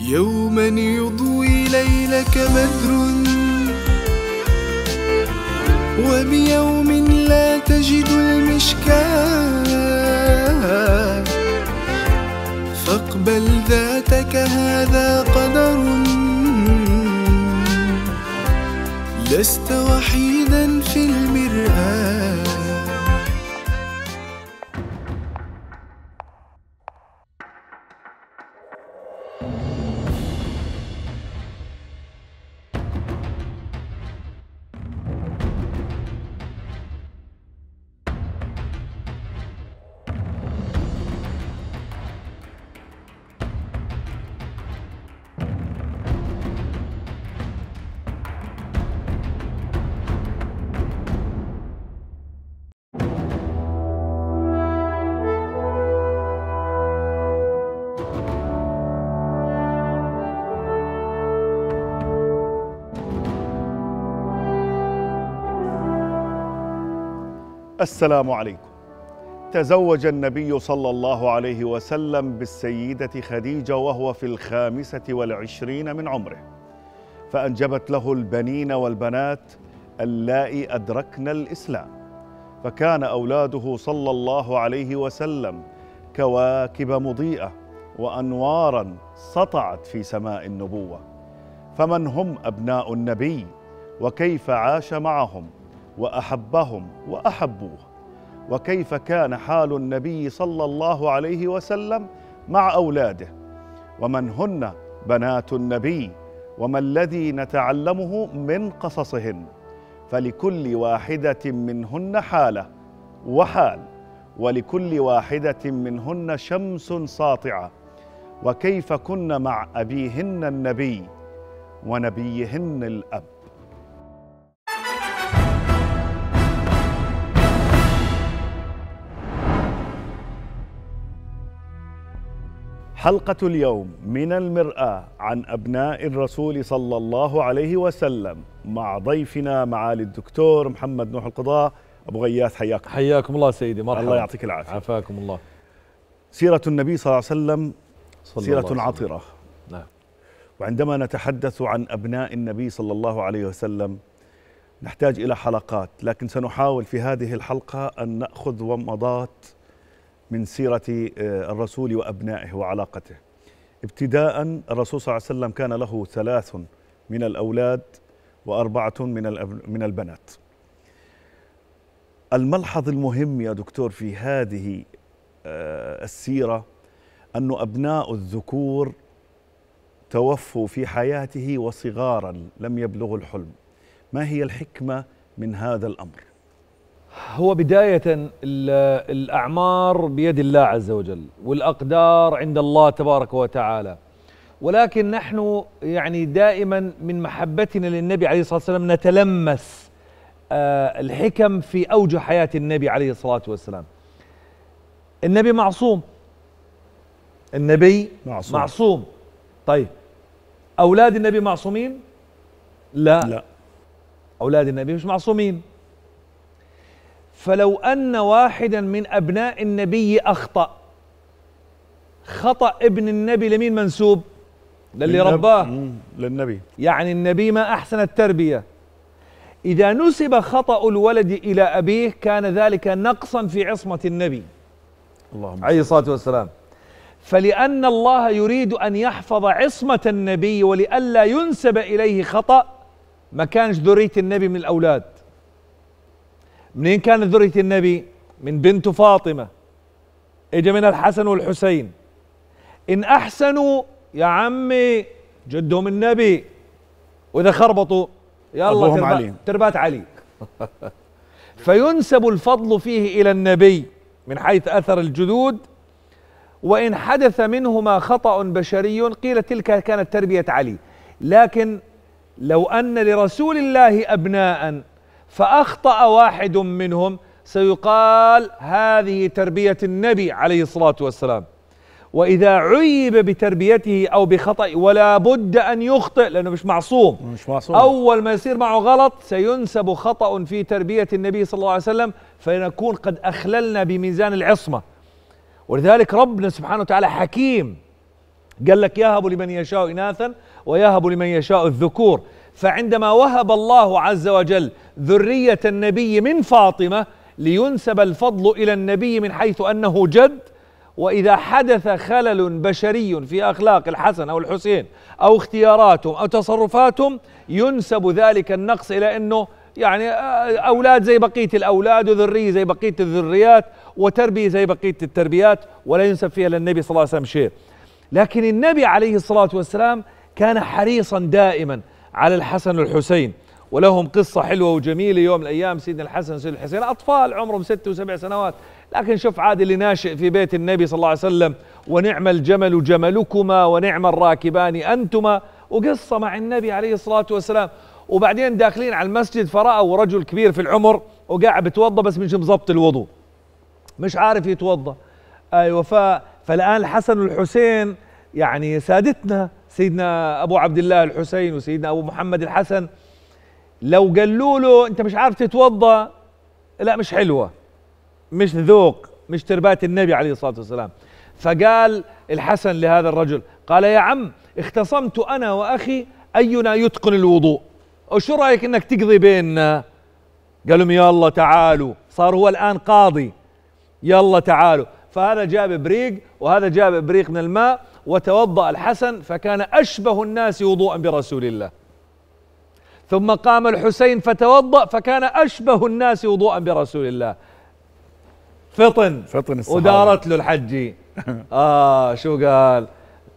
يوما يضوي ليلك بدر وبيوم لا تجد المشكاة فاقبل ذاتك هذا قدر لست وحيدا في المرآة السلام عليكم تزوج النبي صلى الله عليه وسلم بالسيدة خديجة وهو في الخامسة والعشرين من عمره فأنجبت له البنين والبنات اللائي أدركن الإسلام فكان أولاده صلى الله عليه وسلم كواكب مضيئة وأنوارا سطعت في سماء النبوة فمن هم أبناء النبي وكيف عاش معهم واحبهم واحبوه وكيف كان حال النبي صلى الله عليه وسلم مع اولاده ومن هن بنات النبي وما الذي نتعلمه من قصصهن فلكل واحده منهن حاله وحال ولكل واحده منهن شمس ساطعه وكيف كن مع ابيهن النبي ونبيهن الاب حلقة اليوم من المرآة عن أبناء الرسول صلى الله عليه وسلم مع ضيفنا معالي الدكتور محمد نوح القضاء أبو غياث حياكم حياكم الله سيدي مرحبا الله يعطيك العافية عافاكم الله سيرة النبي صلى الله عليه وسلم صلى سيرة الله عطرة نعم وعندما نتحدث عن أبناء النبي صلى الله عليه وسلم نحتاج إلى حلقات لكن سنحاول في هذه الحلقة أن نأخذ ومضات من سيرة آه، الرسول وأبنائه وعلاقته ابتداء الرسول صلى الله عليه وسلم كان له ثلاث من الأولاد وأربعة من من البنات الملحظ المهم يا دكتور في هذه آه، السيرة أن أبناء الذكور توفوا في حياته وصغارا لم يبلغوا الحلم ما هي الحكمة من هذا الأمر؟ هو بداية الأعمار بيد الله عز وجل والأقدار عند الله تبارك وتعالى ولكن نحن يعني دائما من محبتنا للنبي عليه الصلاة والسلام نتلمس آه، الحكم في أوجه حياة النبي عليه الصلاة والسلام النبي معصوم النبي معصوم, معصوم. طيب أولاد النبي معصومين؟ لا لا أولاد النبي مش معصومين فلو أن واحدا من أبناء النبي أخطأ خطأ ابن النبي لمين منسوب للي للنب... رباه للنبي يعني النبي ما أحسن التربية إذا نسب خطأ الولد إلى أبيه كان ذلك نقصا في عصمة النبي اللهم عليه الصلاة والسلام فلأن الله يريد أن يحفظ عصمة النبي ولئلا ينسب إليه خطأ ما كانش ذرية النبي من الأولاد منين كانت ذرية النبي من بنت فاطمة اجا منها الحسن والحسين ان احسنوا يا عمي جدهم النبي واذا خربطوا يلا تربات علي, تربات علي. فينسب الفضل فيه الى النبي من حيث اثر الجدود وان حدث منهما خطا بشري قيل تلك كانت تربيه علي لكن لو ان لرسول الله ابناء فأخطأ واحد منهم سيقال هذه تربية النبي عليه الصلاة والسلام وإذا عيب بتربيته أو بخطأ ولا بد أن يخطئ لأنه مش معصوم مش معصوم أول ما يصير معه غلط سينسب خطأ في تربية النبي صلى الله عليه وسلم فنكون قد أخللنا بميزان العصمة ولذلك ربنا سبحانه وتعالى حكيم قال لك يهب لمن يشاء إناثا ويهب لمن يشاء الذكور فعندما وهب الله عز وجل ذرية النبي من فاطمة لينسب الفضل إلى النبي من حيث أنه جد وإذا حدث خلل بشري في أخلاق الحسن أو الحسين أو اختياراتهم أو تصرفاتهم ينسب ذلك النقص إلى أنه يعني آه، أولاد زي بقية الأولاد وذرية زي بقية الذريات وتربية زي بقية التربيات ولا ينسب فيها للنبي صلى الله عليه وسلم شيء لكن النبي عليه الصلاة والسلام كان حريصا دائما على الحسن والحسين ولهم قصة حلوة وجميلة يوم من الأيام سيدنا الحسن وسيدنا الحسين أطفال عمرهم ست وسبع سنوات لكن شوف عاد اللي ناشئ في بيت النبي صلى الله عليه وسلم ونعم الجمل جملكما ونعم الراكبان أنتما وقصة مع النبي عليه الصلاة والسلام وبعدين داخلين على المسجد فرأوا رجل كبير في العمر وقاعد بتوضى بس مش مظبط الوضوء مش عارف يتوضى أيوة فالآن الحسن والحسين يعني سادتنا سيدنا ابو عبد الله الحسين وسيدنا ابو محمد الحسن لو قالوا له انت مش عارف تتوضا لا مش حلوه مش ذوق مش تربات النبي عليه الصلاه والسلام فقال الحسن لهذا الرجل قال يا عم اختصمت انا واخي اينا يتقن الوضوء وشو رايك انك تقضي بيننا قال لهم يلا تعالوا صار هو الان قاضي يلا تعالوا فهذا جاب بريق وهذا جاب بريق من الماء وتوضأ الحسن فكان أشبه الناس وضوءا برسول الله ثم قام الحسين فتوضأ فكان أشبه الناس وضوءا برسول الله فطن فطن الصحابة ودارت له الحج آه شو قال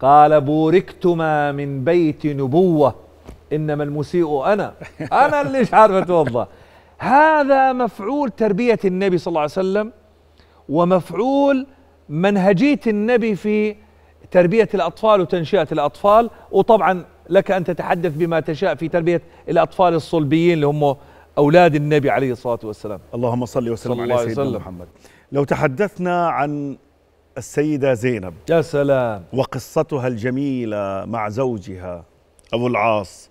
قال بوركتما من بيت نبوة إنما المسيء أنا أنا اللي مش عارف أتوضأ هذا مفعول تربية النبي صلى الله عليه وسلم ومفعول منهجية النبي في تربية الأطفال وتنشئة الأطفال وطبعا لك أن تتحدث بما تشاء في تربية الأطفال الصلبيين اللي هم أولاد النبي عليه الصلاة والسلام اللهم صل وسلم على سيدنا وسلم. محمد لو تحدثنا عن السيدة زينب يا سلام وقصتها الجميلة مع زوجها أبو العاص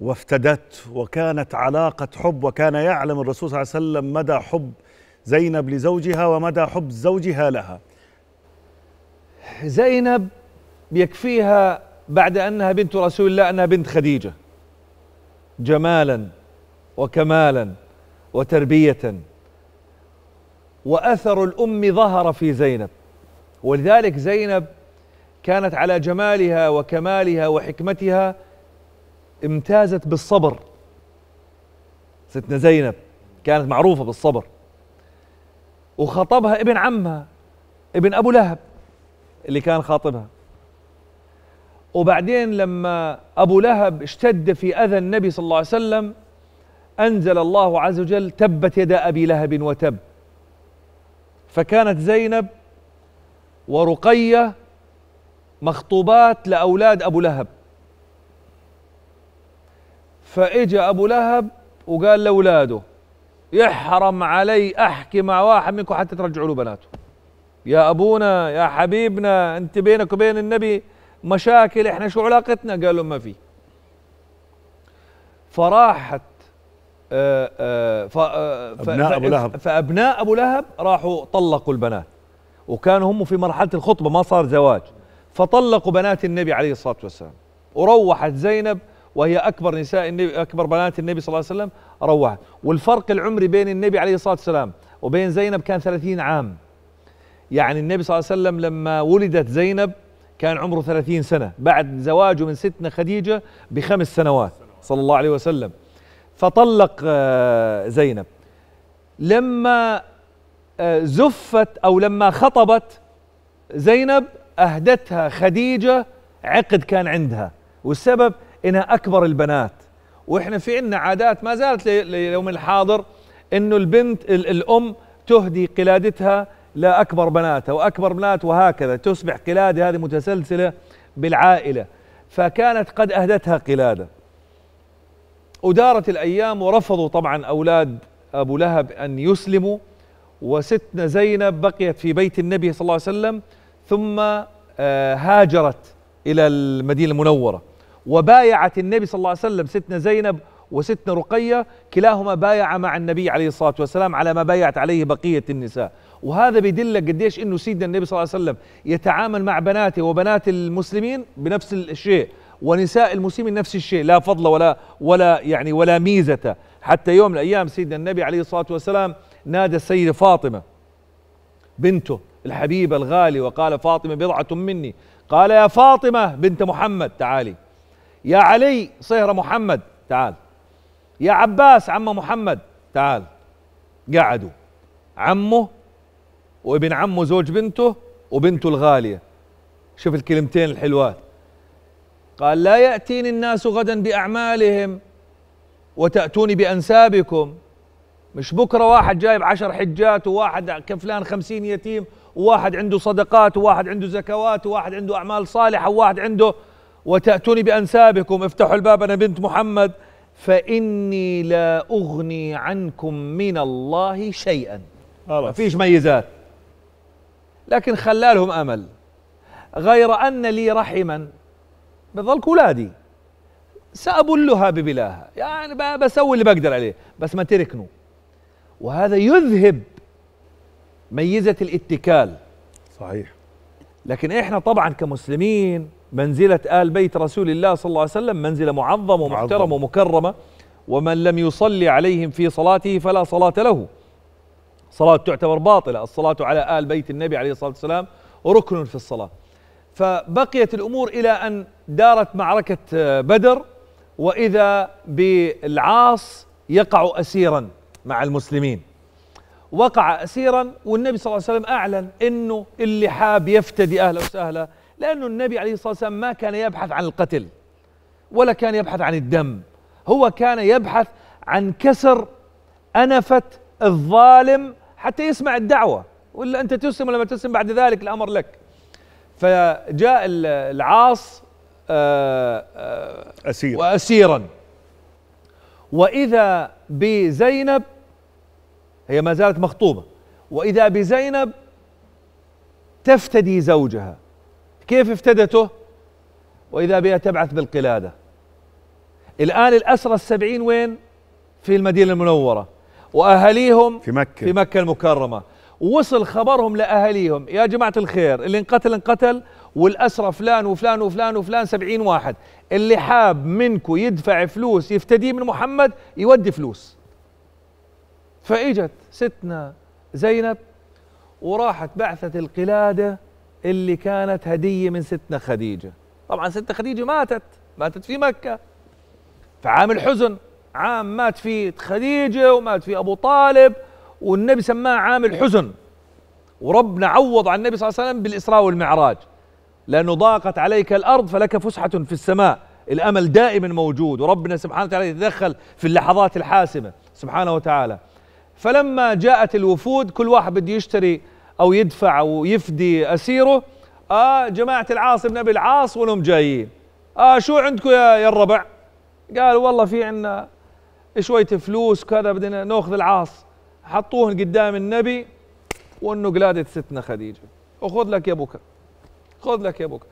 وافتدت وكانت علاقة حب وكان يعلم الرسول صلى الله عليه وسلم مدى حب زينب لزوجها ومدى حب زوجها لها زينب يكفيها بعد انها بنت رسول الله انها بنت خديجه جمالا وكمالا وتربيه واثر الام ظهر في زينب ولذلك زينب كانت على جمالها وكمالها وحكمتها امتازت بالصبر ستنا زينب كانت معروفه بالصبر وخطبها ابن عمها ابن ابو لهب اللي كان خاطبها وبعدين لما أبو لهب اشتد في أذى النبي صلى الله عليه وسلم أنزل الله عز وجل تبت يدا أبي لهب وتب فكانت زينب ورقية مخطوبات لأولاد أبو لهب فإجا أبو لهب وقال لأولاده يحرم علي أحكي مع واحد منكم حتى ترجعوا له بناته يا ابونا يا حبيبنا انت بينك وبين النبي مشاكل احنا شو علاقتنا قالوا ما في فراحت آه، آه، فأبناء آه، أبو لهب فأبناء أبو لهب راحوا طلقوا البنات وكانوا هم في مرحلة الخطبة ما صار زواج فطلقوا بنات النبي عليه الصلاة والسلام وروحت زينب وهي أكبر نساء النبي أكبر بنات النبي صلى الله عليه وسلم روحت والفرق العمري بين النبي عليه الصلاة والسلام وبين زينب كان 30 عام يعني النبي صلى الله عليه وسلم لما ولدت زينب كان عمره 30 سنة بعد زواجه من ستنا خديجة بخمس سنوات صلى الله عليه وسلم فطلق آه، زينب لما آه، زفت أو لما خطبت زينب أهدتها خديجة عقد كان عندها والسبب إنها أكبر البنات وإحنا في عنا عادات ما زالت ليوم الحاضر إنه البنت الأم تهدي قلادتها لا أكبر بناتها وأكبر بنات وهكذا تصبح قلادة هذه متسلسلة بالعائلة فكانت قد أهدتها قلادة ودارت الأيام ورفضوا طبعا أولاد أبو لهب أن يسلموا وستنا زينب بقيت في بيت النبي صلى الله عليه وسلم ثم آه، هاجرت إلى المدينة المنورة وبايعت النبي صلى الله عليه وسلم ستنا زينب وستنا رقية كلاهما بايع مع النبي عليه الصلاة والسلام على ما بايعت عليه بقية النساء وهذا بيدلك قديش انه سيدنا النبي صلى الله عليه وسلم يتعامل مع بناته وبنات المسلمين بنفس الشيء ونساء المسلمين نفس الشيء لا فضل ولا ولا يعني ولا ميزة حتى يوم من الايام سيدنا النبي عليه الصلاه والسلام نادى السيده فاطمه بنته الحبيبه الغالي وقال فاطمه بضعه مني قال يا فاطمه بنت محمد تعالي يا علي صهر محمد تعال يا عباس عم محمد تعال قعدوا عمه وابن عمه زوج بنته وبنته الغالية شوف الكلمتين الحلوات قال لا يأتيني الناس غدا بأعمالهم وتأتوني بأنسابكم مش بكرة واحد جايب عشر حجات وواحد كفلان خمسين يتيم وواحد عنده صدقات وواحد عنده زكوات وواحد عنده أعمال صالحة وواحد عنده وتأتوني بأنسابكم افتحوا الباب أنا بنت محمد فإني لا أغني عنكم من الله شيئا ما فيش ميزات لكن خلى لهم امل غير ان لي رحما بظل كولادي سابلها ببلاها يعني بسوي اللي بقدر عليه بس ما تركنوا وهذا يذهب ميزه الاتكال صحيح لكن احنا طبعا كمسلمين منزله ال بيت رسول الله صلى الله عليه وسلم منزله معظمه ومحترمه ومكرمه ومن لم يصلي عليهم في صلاته فلا صلاه له صلاة تعتبر باطلة الصلاة على آل بيت النبي عليه الصلاة والسلام ركن في الصلاة فبقيت الأمور إلى أن دارت معركة آه، بدر وإذا بالعاص يقع أسيرا مع المسلمين وقع أسيرا والنبي صلى الله عليه وسلم أعلن أنه اللي حاب يفتدي أهله وسهله لأنه النبي عليه الصلاة والسلام ما كان يبحث عن القتل ولا كان يبحث عن الدم هو كان يبحث عن كسر أنفة الظالم حتى يسمع الدعوة ولا أنت تسلم ولا ما تسلم بعد ذلك الأمر لك فجاء العاص آه، آه، أسير وأسيرا وإذا بزينب هي ما زالت مخطوبة وإذا بزينب تفتدي زوجها كيف افتدته وإذا بها تبعث بالقلادة الآن الأسرة السبعين وين في المدينة المنورة واهاليهم في مكه في مكه المكرمه وصل خبرهم لاهاليهم يا جماعه الخير اللي انقتل انقتل والاسرى فلان وفلان وفلان وفلان سبعين واحد اللي حاب منكم يدفع فلوس يفتدي من محمد يودي فلوس فاجت ستنا زينب وراحت بعثت القلاده اللي كانت هديه من ستنا خديجه طبعا ستنا خديجه ماتت ماتت في مكه فعامل حزن عام مات فيه خديجة ومات فيه أبو طالب والنبي سماه عام الحزن وربنا عوض عن النبي صلى الله عليه وسلم بالإسراء والمعراج لأنه ضاقت عليك الأرض فلك فسحة في السماء الأمل دائما موجود وربنا سبحانه وتعالى يتدخل في اللحظات الحاسمة سبحانه وتعالى فلما جاءت الوفود كل واحد بده يشتري أو يدفع أو يفدي أسيره آه جماعة العاص بن أبي العاص ولهم جايين آه شو عندكم يا, يا الربع قال والله في عندنا شوية فلوس كذا بدنا ناخذ العاص حطوهن قدام النبي وانه قلادة ستنا خديجة وخذ لك يا بوك خذ لك يا بوك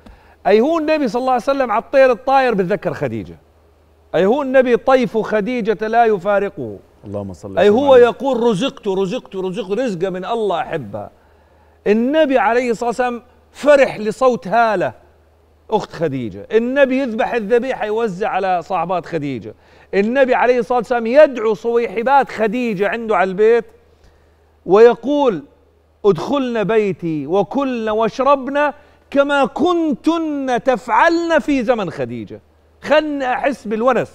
اي هو النبي صلى الله عليه وسلم على الطير الطاير بتذكر خديجة اي هو النبي طيف خديجة لا يفارقه اللهم صل اي هو عليه. يقول رزقت رزقت رزقت رزقة من الله احبها النبي عليه الصلاة والسلام فرح لصوت هاله اخت خديجه النبي يذبح الذبيحه يوزع على صاحبات خديجه النبي عليه الصلاة والسلام يدعو صويحبات خديجة عنده على البيت ويقول ادخلن بيتي وكلن واشربن كما كنتن تفعلن في زمن خديجة خلنا أحس بالونس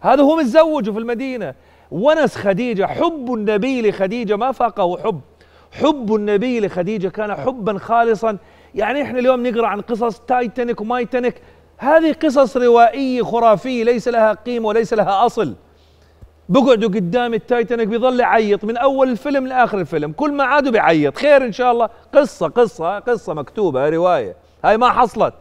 هذا هو متزوج في المدينة ونس خديجة حب النبي لخديجة ما فاقه حب حب النبي لخديجة كان حبا خالصا يعني احنا اليوم نقرأ عن قصص تايتانيك ومايتانيك هذه قصص روائية خرافية ليس لها قيمة وليس لها أصل بقعدوا قدام التايتانيك بيظل يعيط من أول الفيلم لآخر الفيلم كل ما عادوا بيعيط خير إن شاء الله قصة قصة قصة مكتوبة رواية هاي ما حصلت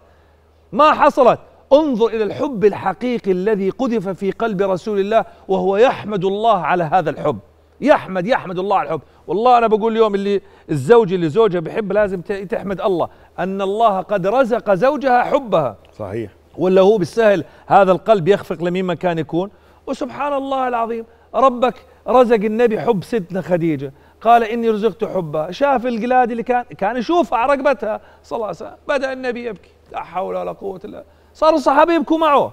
ما حصلت انظر إلى الحب الحقيقي الذي قذف في قلب رسول الله وهو يحمد الله على هذا الحب يحمد يحمد الله على الحب والله أنا بقول اليوم اللي الزوج اللي زوجها بيحب لازم تحمد الله أن الله قد رزق زوجها حبها صحيح ولا هو بالسهل هذا القلب يخفق لمين ما كان يكون وسبحان الله العظيم ربك رزق النبي حب ستنا خديجة قال إني رزقت حبها شاف القلاد اللي كان كان يشوفها على رقبتها صلى الله عليه وسلم بدأ النبي يبكي لا حول ولا قوة إلا صار الصحابة يبكوا معه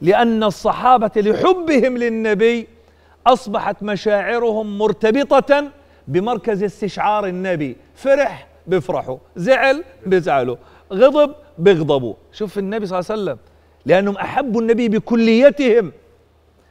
لأن الصحابة لحبهم للنبي أصبحت مشاعرهم مرتبطة بمركز استشعار النبي فرح بفرحوا زعل بيزعلوا غضب بيغضبوا شوف النبي صلى الله عليه وسلم لأنهم أحبوا النبي بكليتهم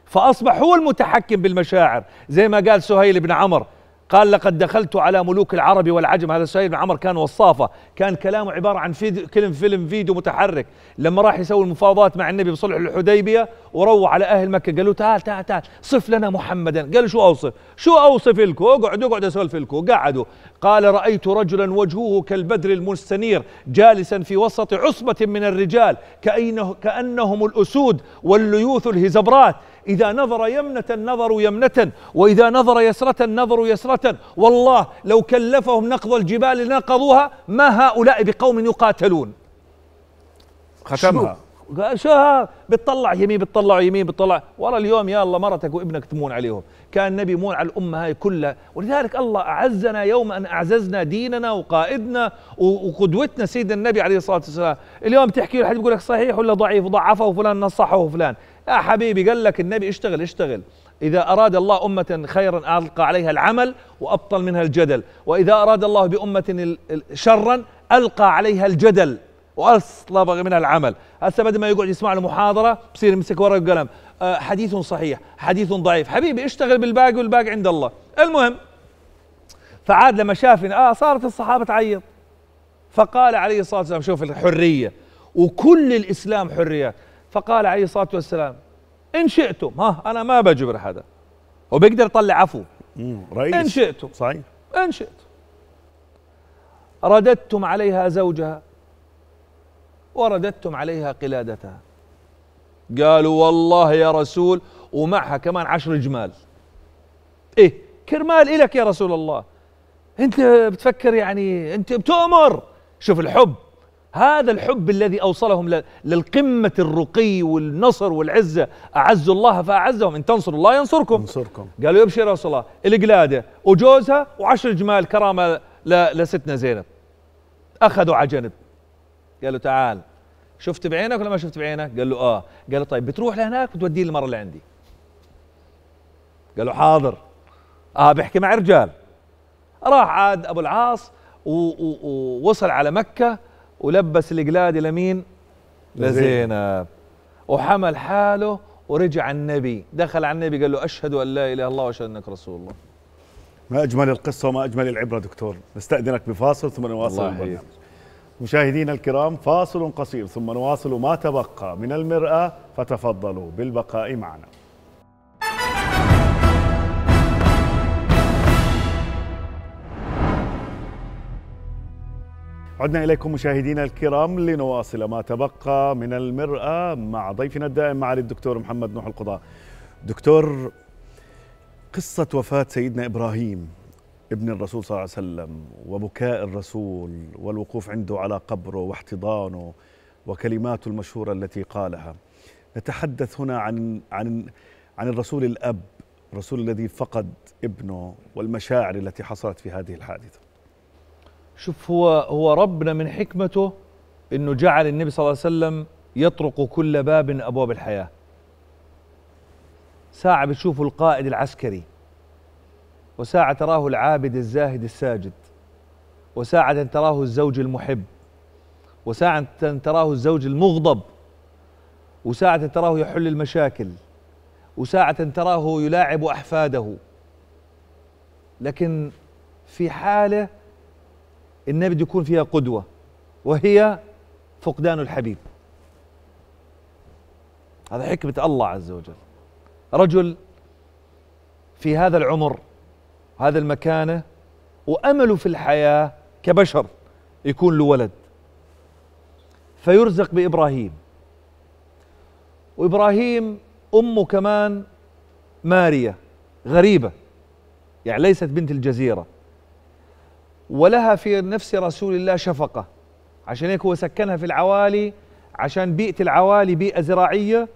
فأصبح هو المتحكم بالمشاعر زي ما قال سهيل بن عمر قال لقد دخلت على ملوك العرب والعجم هذا سعيد بن عمر كان وصافة كان كلامه عبارة عن فيديو كلم فيلم فيديو متحرك لما راح يسوي المفاوضات مع النبي بصلح الحديبية وروى على أهل مكة قالوا تعال تعال تعال صف لنا محمدا قال شو أوصف شو أوصف لكم اقعدوا اقعدوا أسولف لكم قعدوا قال رأيت رجلا وجهه كالبدر المستنير جالسا في وسط عصبة من الرجال كأنه كأنهم الأسود والليوث الهزبرات إذا نظر يمنة نظروا يمنة وإذا نظر يسرة نظروا يسرة والله لو كلفهم نقض الجبال لنقضوها ما هؤلاء بقوم يقاتلون ختمها قال شو ها بتطلع يمين بتطلع يمين بتطلع ورا اليوم يا الله مرتك وابنك تمون عليهم كان النبي يمون على الأمة هاي كلها ولذلك الله أعزنا يوم أن أعززنا ديننا وقائدنا وقدوتنا سيدنا النبي عليه الصلاة والسلام اليوم تحكي لحد يقول لك صحيح ولا ضعيف وضعفه فلان نصحه فلان يا آه، حبيبي قال لك النبي اشتغل اشتغل إذا أراد الله أمة خيرا ألقى عليها العمل وأبطل منها الجدل وإذا أراد الله بأمة شرا ألقى عليها الجدل وأصلب منها العمل هسه بدل ما يقعد يسمع له محاضرة بصير يمسك ورقة وقلم أه حديث صحيح حديث ضعيف حبيبي اشتغل بالباقي والباقي عند الله المهم فعاد لما شافنا آه صارت الصحابة تعيط فقال عليه الصلاة والسلام شوف الحرية وكل الإسلام حريات فقال عليه الصلاة والسلام إن شئتم ها أنا ما بجبر حدا هو بيقدر يطلع عفو رئيس إن شئتم صحيح إن شئتم رددتم عليها زوجها ورددتم عليها قلادتها قالوا والله يا رسول ومعها كمان عشر جمال ايه كرمال إلك يا رسول الله انت بتفكر يعني انت بتؤمر شوف الحب هذا الحب الذي أوصلهم للقمة الرقي والنصر والعزة أعز الله فأعزهم إن تنصروا الله ينصركم ينصركم قالوا ابشر يا رسول الله القلادة وجوزها وعشر جمال كرامة لستنا زينب أخذوا على جنب قالوا تعال شفت بعينك ولا ما شفت بعينك قال له آه قال له طيب بتروح لهناك وتودي المرة اللي عندي قال له حاضر آه بحكي مع رجال راح عاد أبو العاص ووصل على مكة ولبس الجلاد لمين لزينب وحمل حاله ورجع على النبي دخل على النبي قال له أشهد أن لا إله إلا الله وأشهد أنك رسول الله ما أجمل القصة وما أجمل العبرة دكتور نستأذنك بفاصل ثم نواصل البرنامج مشاهدينا الكرام فاصل قصير ثم نواصل ما تبقى من المرأة فتفضلوا بالبقاء معنا عدنا إليكم مشاهدينا الكرام لنواصل ما تبقى من المرأة مع ضيفنا الدائم معالي الدكتور محمد نوح القضاء دكتور قصة وفاة سيدنا إبراهيم ابن الرسول صلى الله عليه وسلم وبكاء الرسول والوقوف عنده على قبره واحتضانه وكلماته المشهورة التي قالها نتحدث هنا عن عن عن الرسول الأب الرسول الذي فقد ابنه والمشاعر التي حصلت في هذه الحادثة شوف هو هو ربنا من حكمته انه جعل النبي صلى الله عليه وسلم يطرق كل باب من ابواب الحياه ساعه بتشوفه القائد العسكري وساعه تراه العابد الزاهد الساجد وساعه تراه الزوج المحب وساعه تراه الزوج المغضب وساعه تراه يحل المشاكل وساعه تراه يلاعب احفاده لكن في حاله النبي بده يكون فيها قدوه وهي فقدان الحبيب هذا حكمه الله عز وجل رجل في هذا العمر هذا المكانه وامله في الحياه كبشر يكون له ولد فيرزق بابراهيم وابراهيم امه كمان ماريه غريبه يعني ليست بنت الجزيره ولها في نفس رسول الله شفقة عشان هيك هو سكنها في العوالي عشان بيئة العوالي بيئة زراعية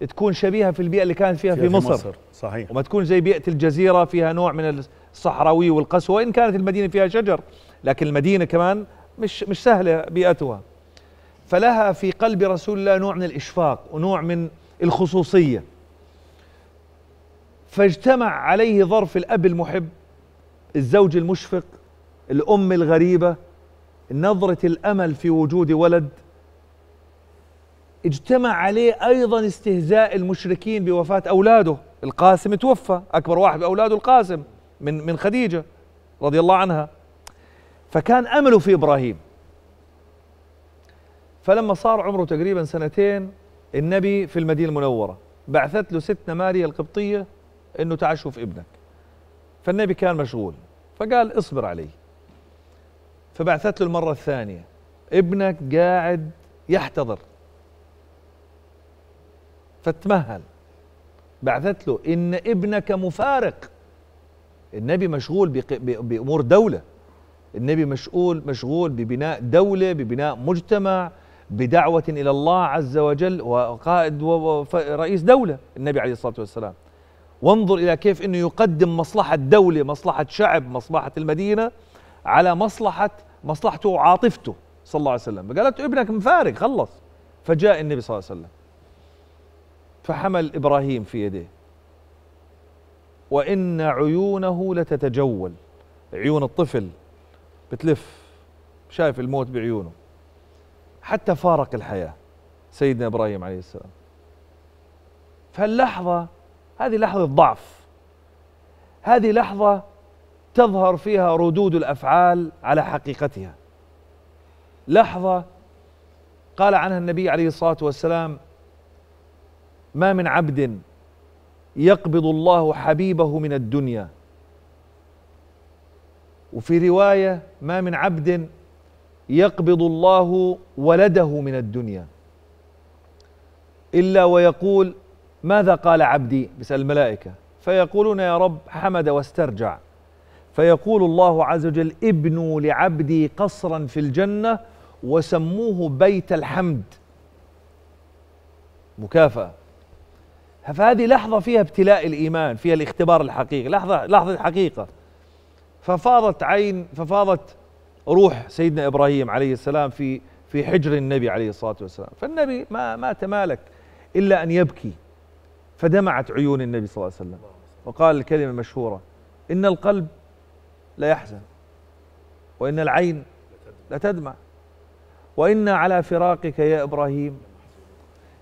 تكون شبيهة في البيئة اللي كانت فيها, في, في مصر. مصر صحيح وما تكون زي بيئة الجزيرة فيها نوع من الصحراوي والقسوة وإن كانت المدينة فيها شجر لكن المدينة كمان مش مش سهلة بيئتها فلها في قلب رسول الله نوع من الإشفاق ونوع من الخصوصية فاجتمع عليه ظرف الأب المحب الزوج المشفق الأم الغريبة نظرة الأمل في وجود ولد اجتمع عليه أيضا استهزاء المشركين بوفاة أولاده القاسم توفى أكبر واحد بأولاده القاسم من من خديجة رضي الله عنها فكان أمله في إبراهيم فلما صار عمره تقريبا سنتين النبي في المدينة المنورة بعثت له ستنا ماريا القبطية أنه تعال شوف ابنك فالنبي كان مشغول فقال اصبر عليه فبعثت له المرة الثانية ابنك قاعد يحتضر فتمهل بعثت له إن ابنك مفارق النبي مشغول بأمور دولة النبي مشغول مشغول ببناء دولة ببناء مجتمع بدعوة إلى الله عز وجل وقائد ورئيس دولة النبي عليه الصلاة والسلام وانظر إلى كيف أنه يقدم مصلحة دولة مصلحة شعب مصلحة المدينة على مصلحة مصلحته وعاطفته صلى الله عليه وسلم قالت ابنك مفارق خلص فجاء النبي صلى الله عليه وسلم فحمل إبراهيم في يديه وإن عيونه لتتجول عيون الطفل بتلف شايف الموت بعيونه حتى فارق الحياة سيدنا إبراهيم عليه السلام فاللحظة هذه لحظة ضعف هذه لحظة تظهر فيها ردود الافعال على حقيقتها لحظه قال عنها النبي عليه الصلاه والسلام ما من عبد يقبض الله حبيبه من الدنيا وفي روايه ما من عبد يقبض الله ولده من الدنيا الا ويقول ماذا قال عبدي بسال الملائكه فيقولون يا رب حمد واسترجع فيقول الله عز وجل ابنوا لعبدي قصرا في الجنة وسموه بيت الحمد مكافأة فهذه لحظة فيها ابتلاء الإيمان فيها الاختبار الحقيقي لحظة لحظة حقيقة ففاضت عين ففاضت روح سيدنا إبراهيم عليه السلام في في حجر النبي عليه الصلاة والسلام فالنبي ما ما تمالك إلا أن يبكي فدمعت عيون النبي صلى الله عليه وسلم وقال الكلمة المشهورة إن القلب لا يحزن وإن العين لتدمع وإنا على فراقك يا إبراهيم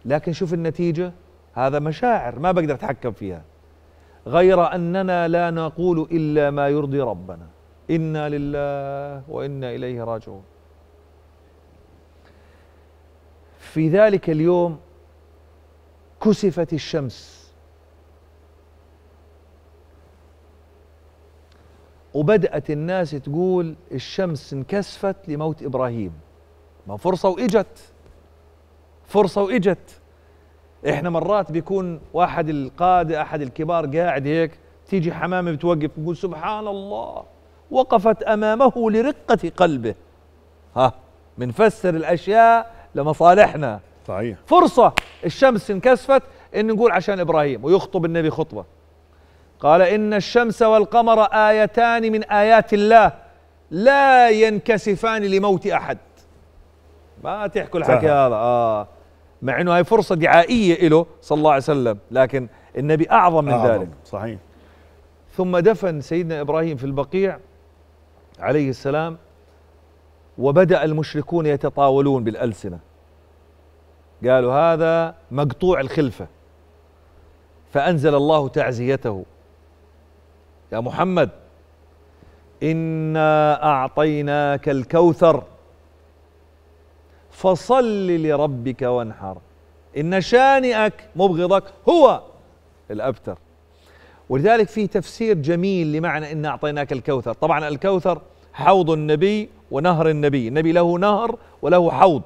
لكن شوف النتيجة هذا مشاعر ما بقدر أتحكم فيها غير أننا لا نقول إلا ما يرضي ربنا إنا لله وإنا إليه راجعون في ذلك اليوم كسفت الشمس وبدأت الناس تقول الشمس انكسفت لموت إبراهيم ما فرصة وإجت فرصة وإجت إحنا مرات بيكون واحد القادة أحد الكبار قاعد هيك تيجي حمامة بتوقف بقول سبحان الله وقفت أمامه لرقة قلبه ها بنفسر الأشياء لمصالحنا صحيح فرصة الشمس انكسفت إن نقول عشان إبراهيم ويخطب النبي خطبة قال إن الشمس والقمر آيتان من آيات الله لا ينكسفان لموت أحد ما تحكوا الحكي هذا آه مع انه هاي فرصه دعائيه له صلى الله عليه وسلم لكن النبي اعظم من أعظم ذلك صحيح ثم دفن سيدنا ابراهيم في البقيع عليه السلام وبدا المشركون يتطاولون بالالسنه قالوا هذا مقطوع الخلفه فانزل الله تعزيته يا محمد انا اعطيناك الكوثر فصل لربك وانحر ان شانئك مبغضك هو الابتر ولذلك في تفسير جميل لمعنى ان اعطيناك الكوثر طبعا الكوثر حوض النبي ونهر النبي النبي له نهر وله حوض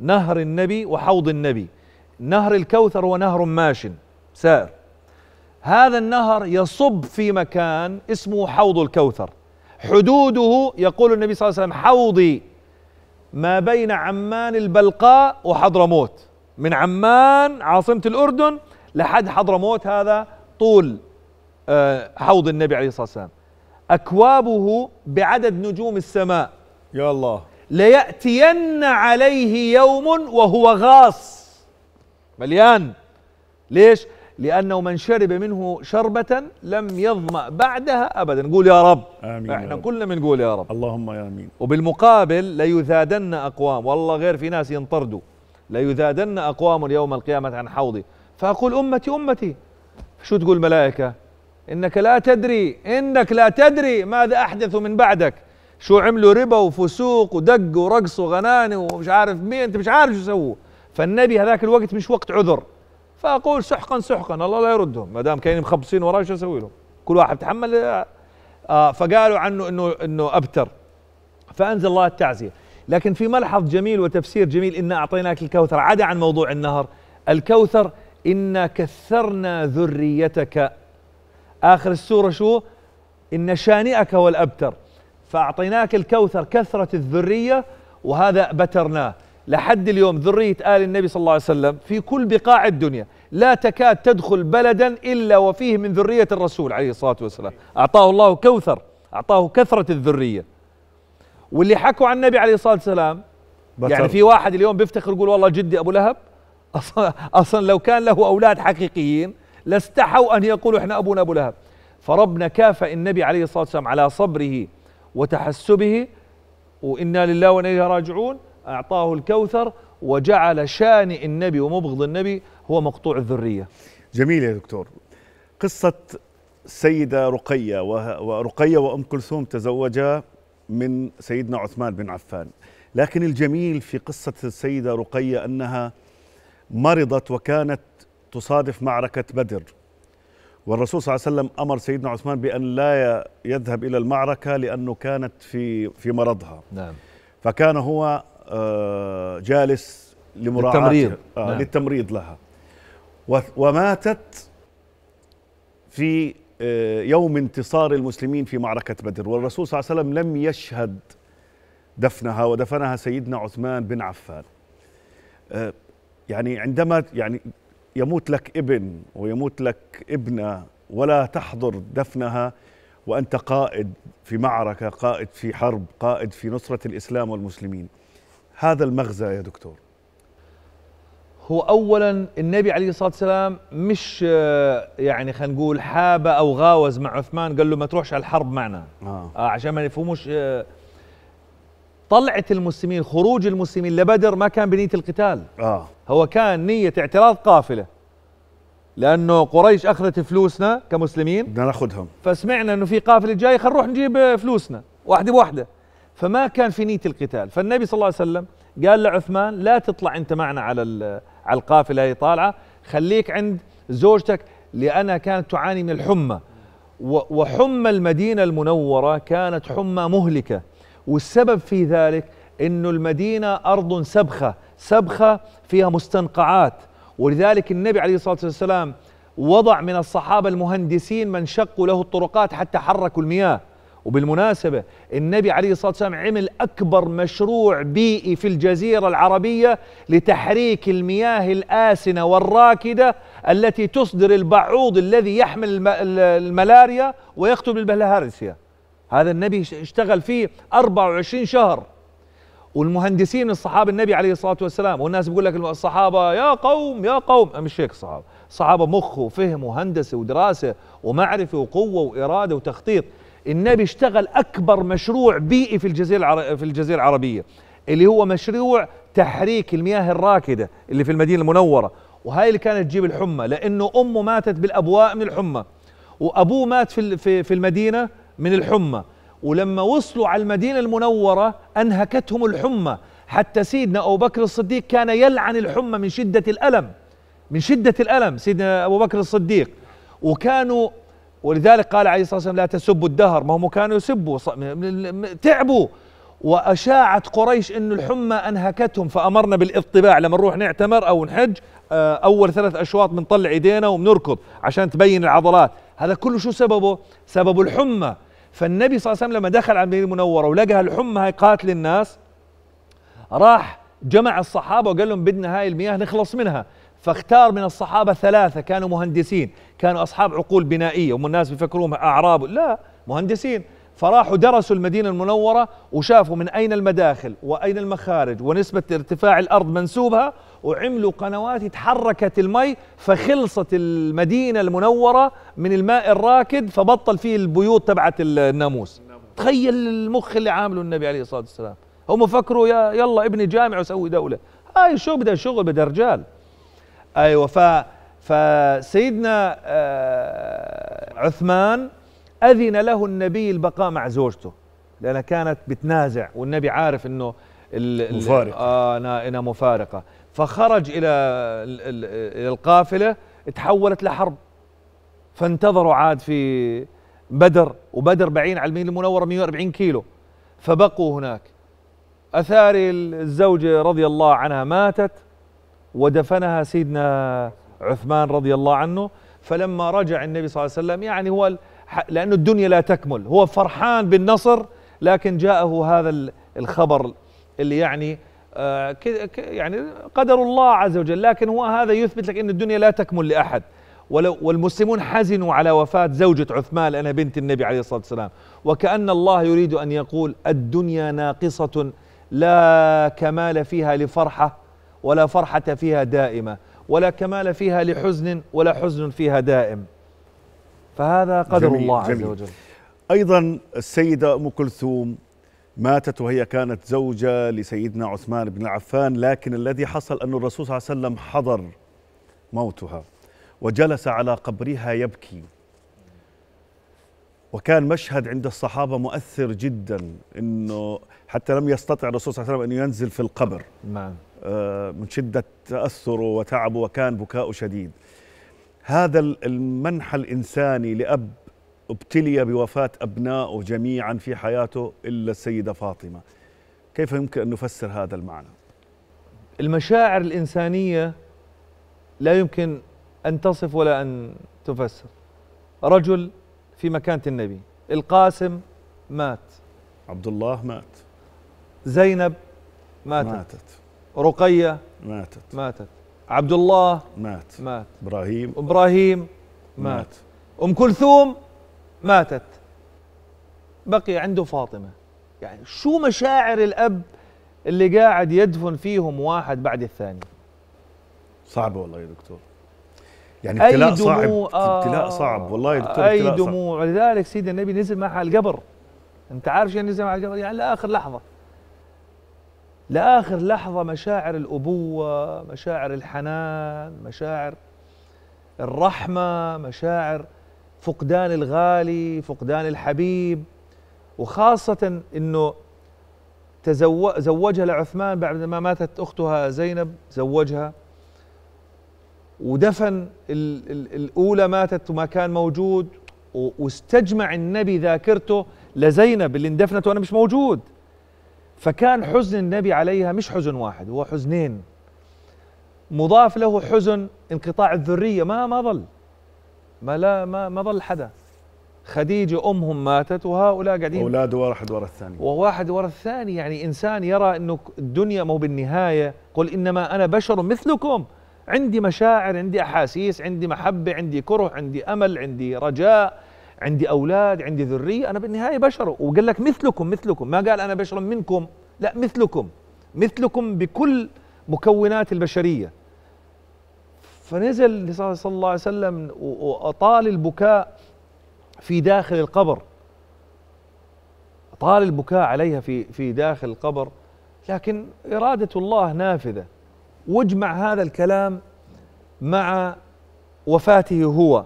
نهر النبي وحوض النبي نهر الكوثر هو نهر ماشٍ سائر هذا النهر يصب في مكان اسمه حوض الكوثر حدوده يقول النبي صلى الله عليه وسلم حوضي ما بين عمان البلقاء وحضرموت من عمان عاصمة الأردن لحد حضرموت هذا طول آه، حوض النبي عليه الصلاة والسلام أكوابه بعدد نجوم السماء يا الله ليأتين عليه يوم وهو غاص مليان ليش؟ لأنه من شرب منه شربة لم يظمأ بعدها أبدا نقول يا رب آمين احنا رب. كلنا بنقول يا رب اللهم آمين وبالمقابل ليذادن أقوام والله غير في ناس ينطردوا ليذادن أقوام يوم القيامة عن حوضي فأقول أمتي أمتي شو تقول الملائكة إنك لا تدري إنك لا تدري ماذا أحدث من بعدك شو عملوا ربا وفسوق ودق ورقص وغناني ومش عارف مين أنت مش عارف شو سووا فالنبي هذاك الوقت مش وقت عذر فاقول سحقا سحقا الله لا يردهم ما دام كاينين مخبصين وراه شو اسوي لهم؟ كل واحد تحمل آه،, آه فقالوا عنه انه انه ابتر فانزل الله التعزيه لكن في ملحظ جميل وتفسير جميل انا اعطيناك الكوثر عدا عن موضوع النهر الكوثر انا كثرنا ذريتك اخر السوره شو؟ ان شانئك هو الابتر فاعطيناك الكوثر كثره الذريه وهذا بترناه لحد اليوم ذرية آل النبي صلى الله عليه وسلم في كل بقاع الدنيا لا تكاد تدخل بلدا إلا وفيه من ذرية الرسول عليه الصلاة والسلام أعطاه الله كوثر أعطاه كثرة الذرية واللي حكوا عن النبي عليه الصلاة والسلام بطل. يعني في واحد اليوم بيفتخر يقول والله جدي أبو لهب أصلا, لو كان له أولاد حقيقيين لاستحوا أن يقولوا إحنا أبونا أبو لهب فربنا كافئ النبي عليه الصلاة والسلام على صبره وتحسبه وإنا لله وإنا إليه راجعون أعطاه الكوثر وجعل شانئ النبي ومبغض النبي هو مقطوع الذرية جميل يا دكتور قصة السيدة رقية ورقية وأم كلثوم تزوجا من سيدنا عثمان بن عفان لكن الجميل في قصة السيدة رقية أنها مرضت وكانت تصادف معركة بدر والرسول صلى الله عليه وسلم أمر سيدنا عثمان بأن لا يذهب إلى المعركة لأنه كانت في في مرضها نعم فكان هو آه، جالس لمراعاتها للتمريض آه نعم. للتمريض لها وماتت في آه، يوم انتصار المسلمين في معركة بدر والرسول صلى الله عليه وسلم لم يشهد دفنها ودفنها سيدنا عثمان بن عفان آه، يعني عندما يعني يموت لك ابن ويموت لك ابنة ولا تحضر دفنها وأنت قائد في معركة قائد في حرب قائد في نصرة الإسلام والمسلمين هذا المغزى يا دكتور هو اولا النبي عليه الصلاه والسلام مش آه، يعني خلينا نقول حاب او غاوز مع عثمان قال له ما تروحش على الحرب معنا آه. آه عشان ما يفهموش آه طلعه المسلمين خروج المسلمين لبدر ما كان بنيه القتال آه. هو كان نيه اعتراض قافله لانه قريش اخذت فلوسنا كمسلمين بدنا ناخذهم فسمعنا انه في قافله جاي خلينا نروح نجيب آه، فلوسنا واحده بواحده فما كان في نيه القتال فالنبي صلى الله عليه وسلم قال لعثمان لا تطلع انت معنا على على القافله هي طالعه خليك عند زوجتك لانها كانت تعاني من الحمى وحمى المدينه المنوره كانت حمى مهلكه والسبب في ذلك انه المدينه ارض سبخه سبخه فيها مستنقعات ولذلك النبي عليه الصلاه والسلام وضع من الصحابه المهندسين من شقوا له الطرقات حتى حركوا المياه وبالمناسبة النبي عليه الصلاة والسلام عمل أكبر مشروع بيئي في الجزيرة العربية لتحريك المياه الآسنة والراكدة التي تصدر البعوض الذي يحمل الملاريا ويقتل بالبلهارسيا هذا النبي اشتغل فيه 24 شهر والمهندسين من الصحابة النبي عليه الصلاة والسلام والناس بيقول لك الصحابة يا قوم يا قوم مش هيك الصحابة صحابة مخ وفهم وهندسة ودراسة ومعرفة وقوة وإرادة وتخطيط النبي اشتغل اكبر مشروع بيئي في الجزيره في الجزيره العربيه اللي هو مشروع تحريك المياه الراكده اللي في المدينه المنوره وهاي اللي كانت تجيب الحمى لانه امه ماتت بالابواء من الحمى وابوه مات في في, في المدينه من الحمى ولما وصلوا على المدينه المنوره انهكتهم الحمى حتى سيدنا ابو بكر الصديق كان يلعن الحمى من شده الالم من شده الالم سيدنا ابو بكر الصديق وكانوا ولذلك قال عليه الصلاة والسلام لا تسبوا الدهر ما هم كانوا يسبوا تعبوا وأشاعت قريش أن الحمى أنهكتهم فأمرنا بالاطباع لما نروح نعتمر أو نحج آه، أول ثلاث أشواط بنطلع إيدينا وبنركض عشان تبين العضلات هذا كله شو سببه؟ سببه الحمى فالنبي صلى الله عليه وسلم لما دخل على المدينة المنورة ولقى الحمى هاي قاتل الناس راح جمع الصحابة وقال لهم بدنا هاي المياه نخلص منها فاختار من الصحابة ثلاثة كانوا مهندسين كانوا أصحاب عقول بنائية هم الناس بيفكروهم أعراب لا مهندسين فراحوا درسوا المدينة المنورة وشافوا من أين المداخل وأين المخارج ونسبة ارتفاع الأرض منسوبها وعملوا قنوات تحركت المي فخلصت المدينة المنورة من الماء الراكد فبطل فيه البيوت تبعت الناموس تخيل المخ اللي عامله النبي عليه الصلاة والسلام هم فكروا يا يلا ابني جامع وسوي دولة هاي شو بدها شغل بدها رجال ايوه ف فسيدنا آه، عثمان اذن له النبي البقاء مع زوجته لانها كانت بتنازع والنبي عارف انه مفارقة آه انا مفارقه فخرج الى الى القافله تحولت لحرب فانتظروا عاد في بدر وبدر بعين على المدينه المنوره 140 كيلو فبقوا هناك اثاري الزوجه رضي الله عنها ماتت ودفنها سيدنا عثمان رضي الله عنه فلما رجع النبي صلى الله عليه وسلم يعني هو لأن الدنيا لا تكمل هو فرحان بالنصر لكن جاءه هذا الخبر اللي يعني آه، يعني قدر الله عز وجل لكن هو هذا يثبت لك أن الدنيا لا تكمل لأحد ولو والمسلمون حزنوا على وفاة زوجة عثمان لأنها بنت النبي عليه الصلاة والسلام وكأن الله يريد أن يقول الدنيا ناقصة لا كمال فيها لفرحة ولا فرحة فيها دائمة ولا كمال فيها لحزن ولا حزن فيها دائم فهذا قدر جميل الله جميل عز وجل أيضا السيدة أم كلثوم ماتت وهي كانت زوجة لسيدنا عثمان بن عفان لكن الذي حصل أن الرسول صلى الله عليه وسلم حضر موتها وجلس على قبرها يبكي وكان مشهد عند الصحابه مؤثر جدا انه حتى لم يستطع الرسول صلى الله عليه وسلم انه ينزل في القبر نعم آه، من شده تاثره وتعبه وكان بكاؤه شديد هذا المنح الانساني لاب ابتلي بوفاه ابنائه جميعا في حياته الا السيده فاطمه كيف يمكن ان نفسر هذا المعنى المشاعر الانسانيه لا يمكن ان تصف ولا ان تفسر رجل في مكانة النبي القاسم مات عبد الله مات زينب ماتت, ماتت. رقية ماتت ماتت عبد الله مات مات ابراهيم ابراهيم مات, مات. ام كلثوم ماتت بقي عنده فاطمة يعني شو مشاعر الأب اللي قاعد يدفن فيهم واحد بعد الثاني صعبة والله يا دكتور يعني ابتلاء صعب آه، ابتلاء صعب والله يا دكتور اي دموع لذلك سيدنا النبي نزل معها على القبر انت عارف شو نزل على القبر يعني لاخر لحظه لاخر لحظه مشاعر الابوه مشاعر الحنان مشاعر الرحمه مشاعر فقدان الغالي فقدان الحبيب وخاصه انه تزوجها لعثمان بعد ما ماتت اختها زينب زوجها ودفن الأولى ماتت وما كان موجود واستجمع النبي ذاكرته لزينب اللي اندفنت وأنا مش موجود فكان حزن النبي عليها مش حزن واحد هو حزنين مضاف له حزن انقطاع الذرية ما ما ظل ما لا ما ما ظل حدا خديجة أمهم ماتت وهؤلاء قاعدين أولاد واحد ورا الثاني وواحد ورا الثاني يعني إنسان يرى أنه الدنيا مو بالنهاية قل إنما أنا بشر مثلكم عندي مشاعر عندي احاسيس عندي محبه عندي كره عندي امل عندي رجاء عندي اولاد عندي ذريه انا بالنهايه بشر وقال لك مثلكم مثلكم ما قال انا بشر منكم لا مثلكم مثلكم بكل مكونات البشريه فنزل صلى الله عليه وسلم واطال البكاء في داخل القبر طال البكاء عليها في في داخل القبر لكن اراده الله نافذه واجمع هذا الكلام مع وفاته هو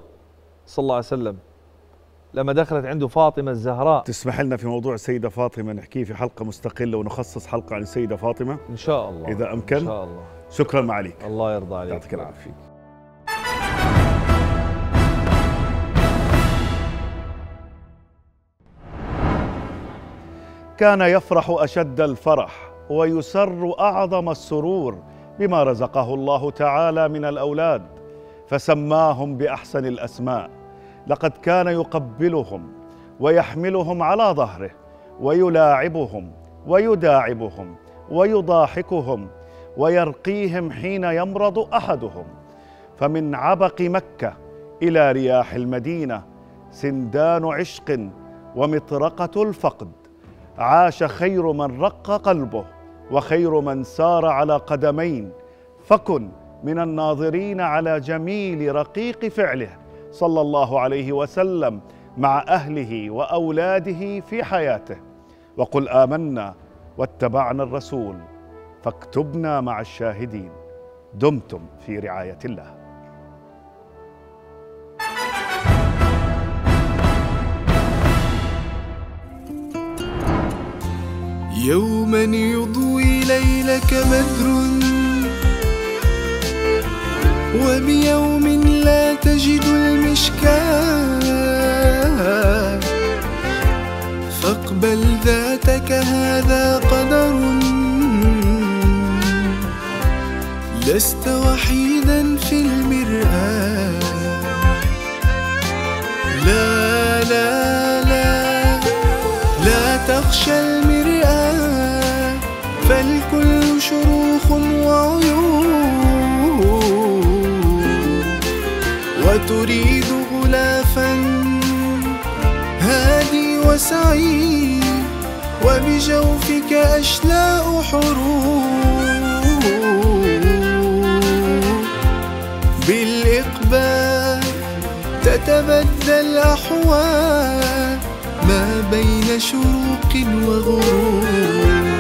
صلى الله عليه وسلم لما دخلت عنده فاطمة الزهراء تسمح لنا في موضوع السيدة فاطمة نحكيه في حلقة مستقلة ونخصص حلقة عن السيدة فاطمة إن شاء الله إذا أمكن إن شاء الله شكرا معاليك الله يرضى عليك يعطيك العافية كان يفرح أشد الفرح ويسر أعظم السرور بما رزقه الله تعالى من الاولاد فسماهم باحسن الاسماء لقد كان يقبلهم ويحملهم على ظهره ويلاعبهم ويداعبهم ويضاحكهم ويرقيهم حين يمرض احدهم فمن عبق مكه الى رياح المدينه سندان عشق ومطرقه الفقد عاش خير من رق قلبه وخير من سار على قدمين فكن من الناظرين على جميل رقيق فعله صلى الله عليه وسلم مع اهله واولاده في حياته وقل امنا واتبعنا الرسول فاكتبنا مع الشاهدين دمتم في رعايه الله يوما يضوي ليلك بدر وبيوم لا تجد المشكاة فاقبل ذاتك هذا قدر لست وحيدا في تريد غلافا هادي وسعيد وبجوفك أشلاء حروب بالإقبال تتبدى الأحوال ما بين شروق وغروب